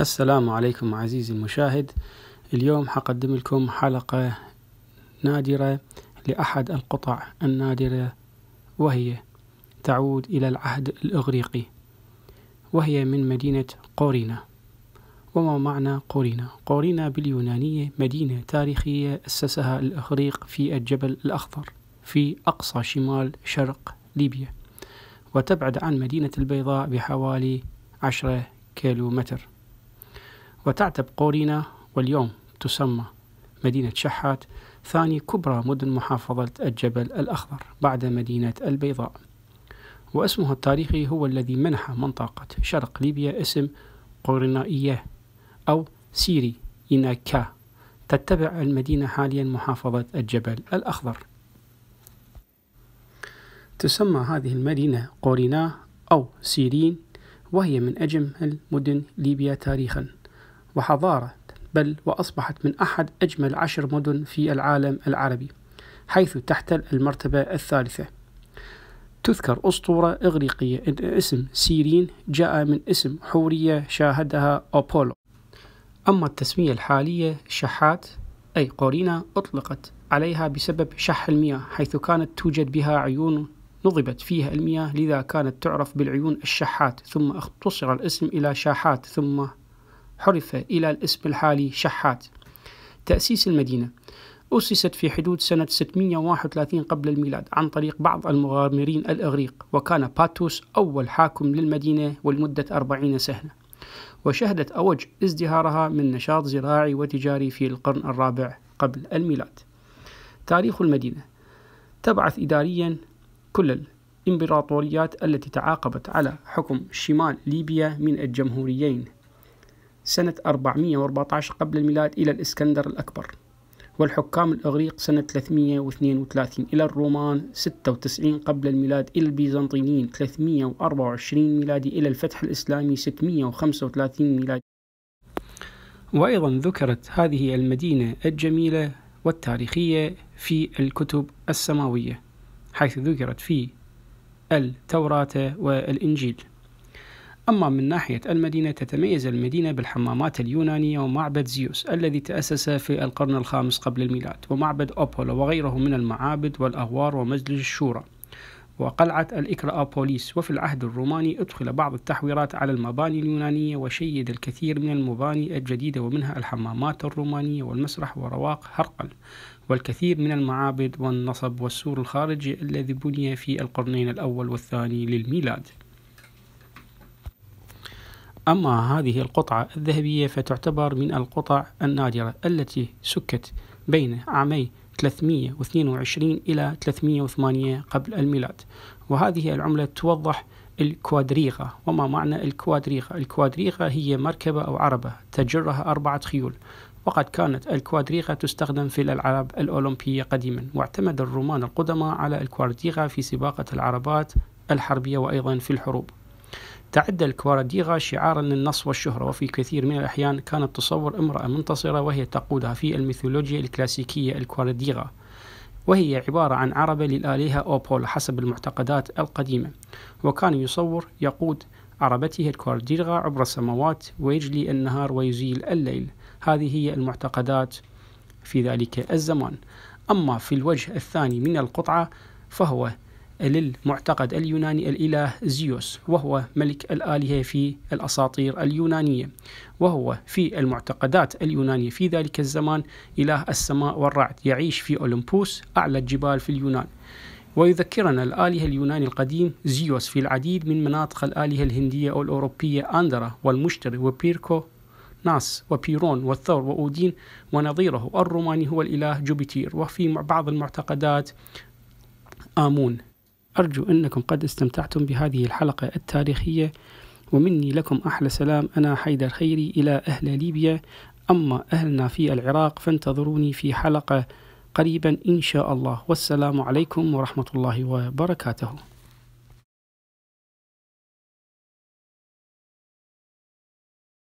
السلام عليكم عزيزي المشاهد اليوم حقدم لكم حلقة نادرة لأحد القطع النادرة وهي تعود إلى العهد الإغريقي وهي من مدينة قورينا وما معنى قورينا؟ قورينا باليونانية مدينة تاريخية أسسها الإغريق في الجبل الأخضر في أقصى شمال شرق ليبيا وتبعد عن مدينة البيضاء بحوالي عشرة كيلو متر وتعتب قورينا واليوم تسمى مدينة شحات ثاني كبرى مدن محافظة الجبل الأخضر بعد مدينة البيضاء واسمها التاريخي هو الذي منح منطقة شرق ليبيا اسم قورنائية أو سيري إناكا تتبع المدينة حاليا محافظة الجبل الأخضر تسمى هذه المدينة قورينا أو سيرين وهي من أجمل مدن ليبيا تاريخاً وحضارة بل وأصبحت من أحد أجمل عشر مدن في العالم العربي حيث تحتل المرتبة الثالثة تذكر أسطورة إغريقية أن اسم سيرين جاء من اسم حورية شاهدها أوبولو أما التسمية الحالية شحات أي قورينا أطلقت عليها بسبب شح المياه حيث كانت توجد بها عيون نضبت فيها المياه لذا كانت تعرف بالعيون الشحات ثم اختصر الاسم إلى شاحات ثم حرف إلى الاسم الحالي شحات تأسيس المدينة أسست في حدود سنة 631 قبل الميلاد عن طريق بعض المغامرين الإغريق وكان باتوس أول حاكم للمدينة ولمدة 40 سنة وشهدت أوج ازدهارها من نشاط زراعي وتجاري في القرن الرابع قبل الميلاد تاريخ المدينة تبعث إداريا كل الإمبراطوريات التي تعاقبت على حكم شمال ليبيا من الجمهوريين سنة 414 قبل الميلاد إلى الإسكندر الأكبر والحكام الأغريق سنة 332 إلى الرومان 96 قبل الميلاد إلى البيزنطيين 324 ميلادي إلى الفتح الإسلامي 635 ميلادي وأيضا ذكرت هذه المدينة الجميلة والتاريخية في الكتب السماوية حيث ذكرت في التوراة والإنجيل أما من ناحية المدينة تتميز المدينة بالحمامات اليونانية ومعبد زيوس الذي تأسس في القرن الخامس قبل الميلاد ومعبد أوبولو وغيره من المعابد والأغوار ومجلس الشورى وقلعة الإكرا أبوليس وفي العهد الروماني أدخل بعض التحويرات على المباني اليونانية وشيد الكثير من المباني الجديدة ومنها الحمامات الرومانية والمسرح ورواق هرقل والكثير من المعابد والنصب والسور الخارجي الذي بني في القرنين الأول والثاني للميلاد أما هذه القطعة الذهبية فتعتبر من القطع النادرة التي سكت بين عامي 322 إلى 308 قبل الميلاد وهذه العملة توضح الكوادريغا وما معنى الكوادريغا الكوادريغا هي مركبة أو عربة تجرها أربعة خيول وقد كانت الكوادريغا تستخدم في الألعاب الأولمبية قديما واعتمد الرومان القدماء على الكوادريغا في سباقة العربات الحربية وأيضا في الحروب تعد الكوارديغا شعارا للنص والشهرة وفي كثير من الأحيان كانت تصور امرأة منتصرة وهي تقودها في الميثولوجيا الكلاسيكية الكوارديغا وهي عبارة عن عربة للآلهة أوبول حسب المعتقدات القديمة وكان يصور يقود عربته الكوارديغا عبر السماوات ويجلي النهار ويزيل الليل هذه هي المعتقدات في ذلك الزمان أما في الوجه الثاني من القطعة فهو للمعتقد اليوناني الإله زيوس وهو ملك الآلهة في الأساطير اليونانية وهو في المعتقدات اليونانية في ذلك الزمان إله السماء والرعد يعيش في أولمبوس أعلى الجبال في اليونان ويذكرنا الآلهة اليوناني القديم زيوس في العديد من مناطق الآلهة الهندية أو الأوروبية أندرا والمشتري وبيركو ناس وبيرون والثور وأودين ونظيره الروماني هو الإله جوبيتير وفي بعض المعتقدات آمون أرجو أنكم قد استمتعتم بهذه الحلقة التاريخية ومني لكم أحلى سلام أنا حيدر خيري إلى أهل ليبيا أما أهلنا في العراق فانتظروني في حلقة قريبا إن شاء الله والسلام عليكم ورحمة الله وبركاته